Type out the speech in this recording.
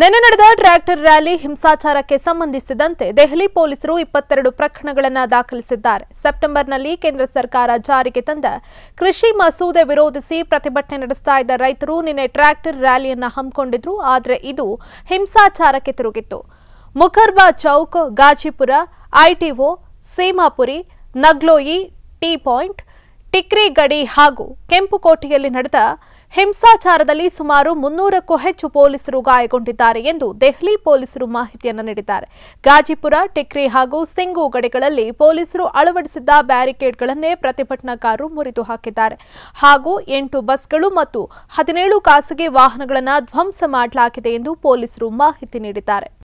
ನಿನ್ನೆ ನಡೆದ tractor rally ಹಿಂಸಾಚಾರಕ್ಕೆ ಸಂಬಂಧಿಸಿದಂತೆ ದೆಹಲಿ ಪೊಲೀಸರು ಇಪ್ಪತ್ತೆರಡು ಪ್ರಕರಣಗಳನ್ನು ದಾಖಲಿಸಿದ್ದಾರೆ ಸೆಪ್ಟೆಂಬರ್ನಲ್ಲಿ ಕೇಂದ್ರ ಸರ್ಕಾರ ಜಾರಿಗೆ ತಂದ ಕೃಷಿ ಮಸೂದೆ ವಿರೋಧಿಸಿ ಪ್ರತಿಭಟನೆ ನಡೆಸ್ತಾ ಇದ್ದ ರೈತರು ನಿನ್ನೆ ಟ್ರ್ಯಾಕ್ಟರ್ ರ್ಯಾಲಿಯನ್ನು ಹಮ್ಮಿಕೊಂಡಿದ್ರು ಆದರೆ ಇದು ಹಿಂಸಾಚಾರಕ್ಕೆ ತಿರುಗಿತ್ತು Mukarba Chowk Ghazipur ITO Seemapuri Nangloi T point Tikri ಗಡಿ ಹಾಗೂ ಕೆಂಪುಕೋಟೆಯಲ್ಲಿ ನಡೆದ ಹಿಂಸಾಚಾರದಲ್ಲಿ ಸುಮಾರು ಮುನ್ನೂರಕ್ಕೂ ಹೆಚ್ಚು ಪೊಲೀಸರು ಗಾಯಗೊಂಡಿದ್ದಾರೆ ಎಂದು ದೆಹಲಿ ಪೊಲೀಸರು ಮಾಹಿತಿಯನ್ನು ನೀಡಿದ್ದಾರೆ ಗಾಜಿಪುರ ಟಿಕ್ರಿ ಹಾಗೂ ಸಿಂಗು ಗಡಿಗಳಲ್ಲಿ ಪೊಲೀಸರು ಅಳವಡಿಸಿದ್ದ ಬ್ಯಾರಿಕೇಡ್ಗಳನ್ನೇ ಪ್ರತಿಭಟನಾಕಾರರು ಮುರಿದು ಹಾಕಿದ್ದಾರೆ ಹಾಗೂ ಎಂಟು ಬಸ್ಗಳು ಮತ್ತು ಹದಿನೇಳು ಖಾಸಗಿ ವಾಹನಗಳನ್ನು ಧ್ವಂಸ ಮಾಡಲಾಗಿದೆ ಎಂದು ಪೊಲೀಸರು ಮಾಹಿತಿ ನೀಡಿದ್ದಾರೆ